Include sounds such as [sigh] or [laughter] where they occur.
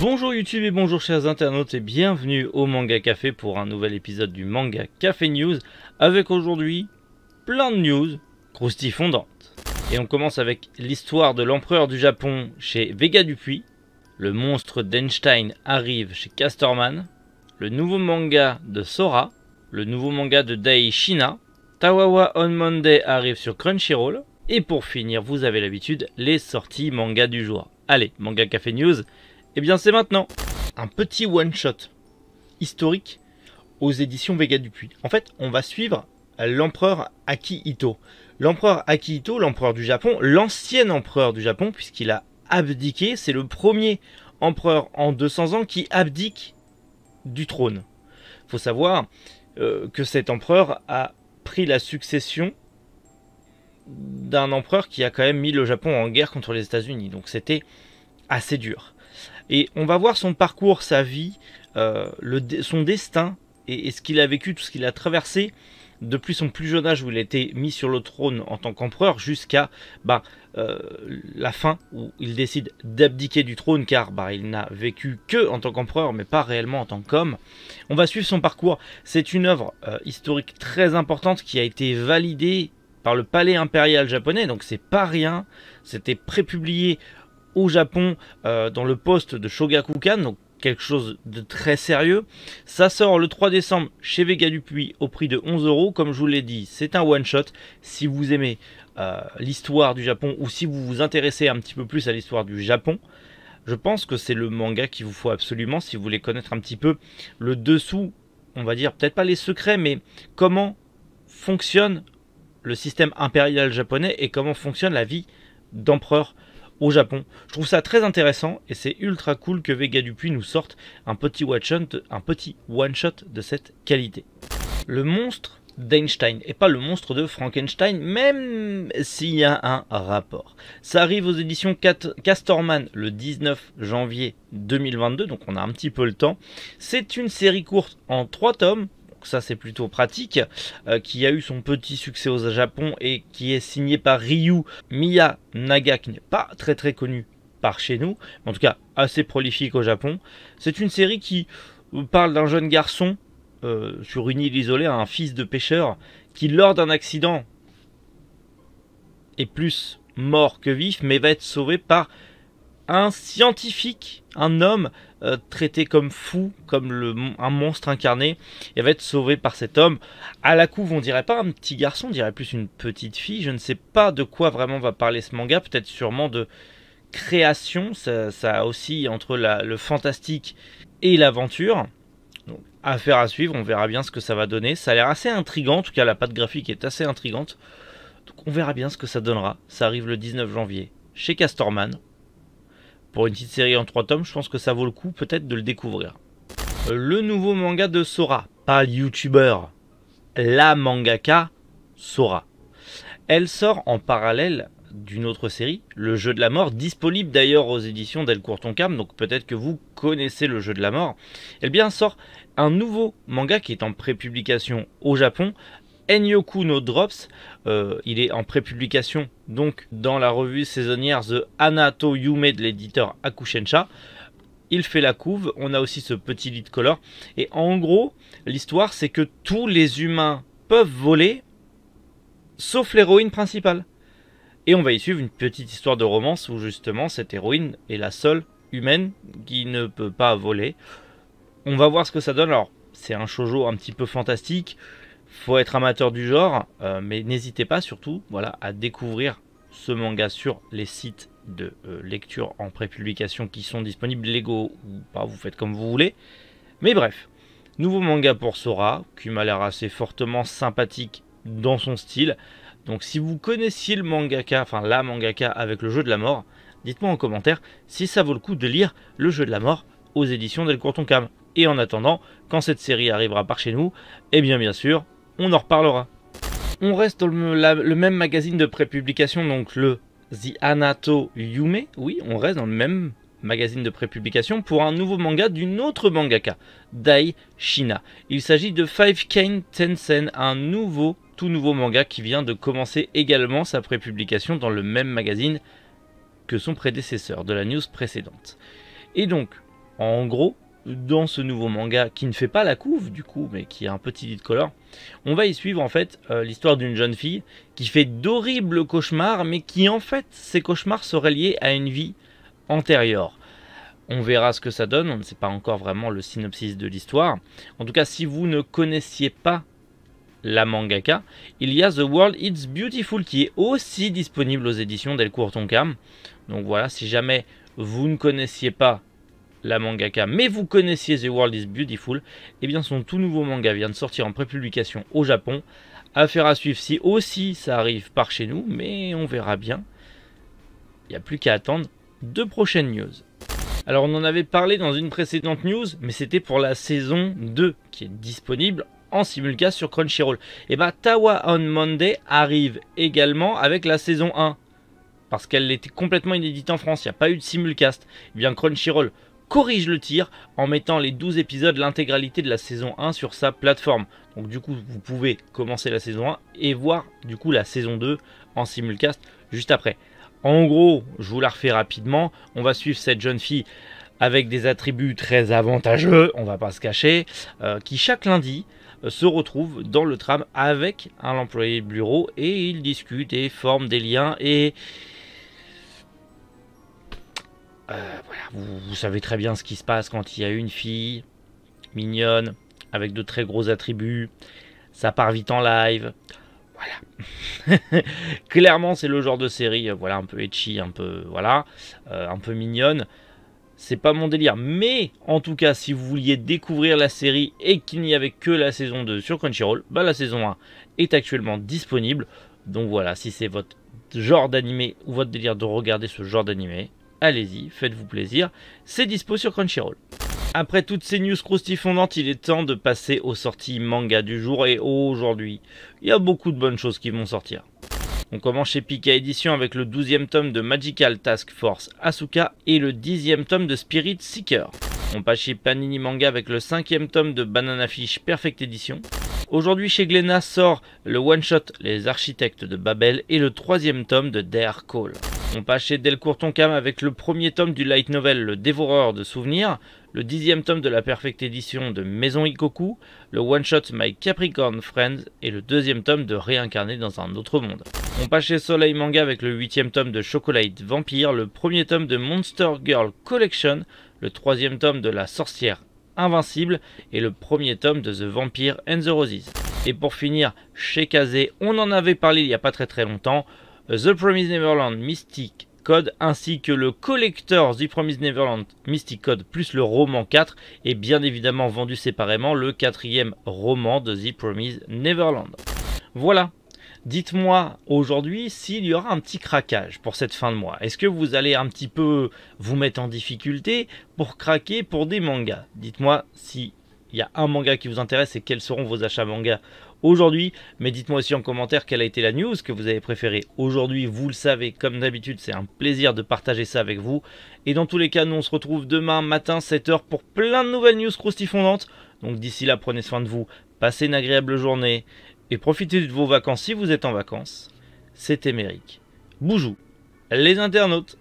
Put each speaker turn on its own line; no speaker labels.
Bonjour YouTube et bonjour chers internautes et bienvenue au Manga Café pour un nouvel épisode du Manga Café News avec aujourd'hui plein de news croustillantes. Et on commence avec l'histoire de l'empereur du Japon chez Vega Dupuis, le monstre d'Einstein arrive chez Casterman, le nouveau manga de Sora, le nouveau manga de Daishina Tawawa on Monday arrive sur Crunchyroll, et pour finir, vous avez l'habitude, les sorties manga du jour. Allez, Manga Café News, eh bien c'est maintenant Un petit one-shot historique aux éditions Vega Puy. En fait, on va suivre l'empereur Akihito. L'empereur Akihito, l'empereur du Japon, l'ancien empereur du Japon, puisqu'il a abdiqué, c'est le premier empereur en 200 ans qui abdique du trône. Faut savoir euh, que cet empereur a pris la succession d'un empereur qui a quand même mis le Japon en guerre contre les États-Unis, donc c'était assez dur. Et on va voir son parcours, sa vie, euh, son destin et, ce qu'il a vécu, tout ce qu'il a traversé depuis son plus jeune âge où il a été mis sur le trône en tant qu'empereur jusqu'à bah, euh, la fin où il décide d'abdiquer du trône car bah, il n'a vécu que en tant qu'empereur mais pas réellement en tant qu'homme. On va suivre son parcours. C'est une œuvre euh, historique très importante qui a été validée par le palais impérial japonais donc c'est pas rien. C'était prépublié au Japon euh, dans le poste de Shogakukan, donc quelque chose de très sérieux. Ça sort le 3 décembre chez Vega Dupuis au prix de 11 euros. Comme je vous l'ai dit, c'est un one shot. Si vous aimez euh, l'histoire du Japon ou si vous vous intéressez un petit peu plus à l'histoire du Japon, je pense que c'est le manga qu'il vous faut absolument si vous voulez connaître un petit peu le dessous, on va dire peut-être pas les secrets, mais comment fonctionne le système impérial japonais et comment fonctionne la vie d'empereur au Japon. Je trouve ça très intéressant et c'est ultra cool que Vega Dupuis nous sorte un petit one-shot un one de cette qualité. Le monstre d'Einstein et pas le monstre de Frankenstein, même s'il y a un rapport. Ça arrive aux éditions Castorman le 19 janvier 2022, donc on a un petit peu le temps. C'est une série courte en trois tomes ça c'est plutôt pratique, euh, qui a eu son petit succès au Japon et qui est signé par Ryu Miyanaga, qui n'est pas très très connu par chez nous, mais en tout cas assez prolifique au Japon. C'est une série qui euh, parle d'un jeune garçon euh, sur une île isolée, un fils de pêcheur, qui lors d'un accident est plus mort que vif, mais va être sauvé par un scientifique, un homme euh, traité comme fou, comme un monstre incarné, et va être sauvé par cet homme. À la couve, on dirait pas un petit garçon, on dirait plus une petite fille. Je ne sais pas de quoi vraiment va parler ce manga, peut-être sûrement de création, ça, ça aussi entre le fantastique et l'aventure. Donc, affaire à suivre, on verra bien ce que ça va donner. Ça a l'air assez intrigant, en tout cas la pâte graphique est assez intrigante. Donc on verra bien ce que ça donnera. Ça arrive le 19 janvier chez Castorman. Pour une petite série en 3 tomes, je pense que ça vaut le coup peut-être de le découvrir. Euh, le nouveau manga de Sora, pas le youtubeur, la mangaka Sora. Elle sort en parallèle d'une autre série, Le Jeu de la Mort, disponible d'ailleurs aux éditions d'El cam donc peut-être que vous connaissez Le Jeu de la Mort. Elle eh bien, sort un nouveau manga qui est en prépublication au Japon Enyoku no Drops. Euh, il est en prépublication donc dans la revue saisonnière The Anato Yume de l'éditeur Akushensha. Il fait la couve, on a aussi ce petit lit de color. Et en gros, l'histoire c'est que tous les humains peuvent voler, sauf l'héroïne principale. Et on va y suivre une petite histoire de romance où justement cette héroïne est la seule humaine qui ne peut pas voler. On va voir ce que ça donne. Alors, c'est un shoujo un petit peu fantastique faut être amateur du genre, euh, mais n'hésitez pas surtout voilà, à découvrir ce manga sur les sites de euh, lecture en prépublication qui sont disponibles, Lego ou pas, vous faites comme vous voulez. Mais bref, nouveau manga pour Sora, qui m'a l'air assez fortement sympathique dans son style. Donc si vous connaissiez le mangaka, enfin la mangaka avec le jeu de la mort, dites-moi en commentaire si ça vaut le coup de lire le jeu de la mort aux éditions Delcourt Cam. Et en attendant, quand cette série arrivera par chez nous, eh bien bien sûr, on en reparlera. On reste dans le, même magazine de prépublication, donc le The Anato Yume. Oui, on reste dans le même magazine de prépublication pour un nouveau manga d'une autre mangaka, Dai Shina. Il s'agit de Five Kane Tensen, un nouveau, tout nouveau manga qui vient de commencer également sa prépublication dans le même magazine que son prédécesseur de la news précédente. Et donc, en gros, dans ce nouveau manga qui ne fait pas la couve du coup, mais qui a un petit lit de color, on va y suivre en fait euh, l'histoire d'une jeune fille qui fait d'horribles cauchemars, mais qui en fait ces cauchemars seraient liés à une vie antérieure. On verra ce que ça donne, on ne sait pas encore vraiment le synopsis de l'histoire. En tout cas, si vous ne connaissiez pas la mangaka, il y a The World It's Beautiful qui est aussi disponible aux éditions Delcourt Tonkam. Donc voilà, si jamais vous ne connaissiez pas la mangaka, mais vous connaissiez The World is Beautiful, et eh bien son tout nouveau manga vient de sortir en prépublication au Japon. Affaire à suivre si aussi ça arrive par chez nous, mais on verra bien. Il n'y a plus qu'à attendre deux prochaines news. Alors on en avait parlé dans une précédente news, mais c'était pour la saison 2 qui est disponible en simulcast sur Crunchyroll. Et eh bah ben, Tawa on Monday arrive également avec la saison 1 parce qu'elle était complètement inédite en France, il n'y a pas eu de simulcast. Et eh bien Crunchyroll corrige le tir en mettant les 12 épisodes, l'intégralité de la saison 1 sur sa plateforme. Donc du coup, vous pouvez commencer la saison 1 et voir du coup la saison 2 en simulcast juste après. En gros, je vous la refais rapidement, on va suivre cette jeune fille avec des attributs très avantageux, on va pas se cacher, euh, qui chaque lundi euh, se retrouve dans le tram avec un employé de bureau et ils discutent et forment des liens et euh, voilà vous, savez très bien ce qui se passe quand il y a une fille mignonne avec de très gros attributs. Ça part vite en live. Voilà. [laughs] Clairement, c'est le genre de série, euh, voilà, un peu etchi, un peu, voilà, euh, un peu mignonne. C'est pas mon délire. Mais en tout cas, si vous vouliez découvrir la série et qu'il n'y avait que la saison 2 sur Crunchyroll, bah la saison 1 est actuellement disponible. Donc voilà, si c'est votre genre d'animé ou votre délire de regarder ce genre d'animé, allez-y, faites-vous plaisir. C'est dispo sur Crunchyroll. Après toutes ces news fondantes, il est temps de passer aux sorties manga du jour et aujourd'hui, il y a beaucoup de bonnes choses qui vont sortir. On commence chez Pika Edition avec le 12e tome de Magical Task Force Asuka et le 10e tome de Spirit Seeker. On passe chez Panini Manga avec le 5e tome de Banana Fish Perfect Edition. Aujourd'hui chez Glénat sort le one-shot Les Architectes de Babel et le 3e tome de Dare Call. On passe chez Delcourt Tonkam avec le premier tome du light novel Le Dévoreur de Souvenirs, le dixième tome de la perfecte édition de Maison Ikoku, le one-shot My Capricorn Friends et le deuxième tome de Réincarné dans un autre monde. On passe chez Soleil Manga avec le huitième tome de Chocolate Vampire, le premier tome de Monster Girl Collection, le troisième tome de La Sorcière Invincible et le premier tome de The Vampire and the Roses. Et pour finir, chez Kazé, on en avait parlé il n'y a pas très très longtemps, The Promised Neverland Mystic Code ainsi que le Collector The Promised Neverland Mystic Code plus le roman 4 est bien évidemment vendu séparément le quatrième roman de The Promised Neverland. Voilà, Dites-moi aujourd'hui s'il y aura un petit craquage pour cette fin de mois. Est-ce que vous allez un petit peu vous mettre en difficulté pour craquer pour des mangas Dites-moi s'il y a un manga qui vous intéresse et quels seront vos achats mangas aujourd'hui. Mais dites-moi aussi en commentaire quelle a été la news que vous avez préférée aujourd'hui. Vous le savez, comme d'habitude, c'est un plaisir de partager ça avec vous. Et dans tous les cas, nous on se retrouve demain matin 7h pour plein de nouvelles news croustillantes. Donc d'ici là, prenez soin de vous, passez une agréable journée et profitez de vos vacances si vous êtes en vacances. C'était Méric. Boujou, les internautes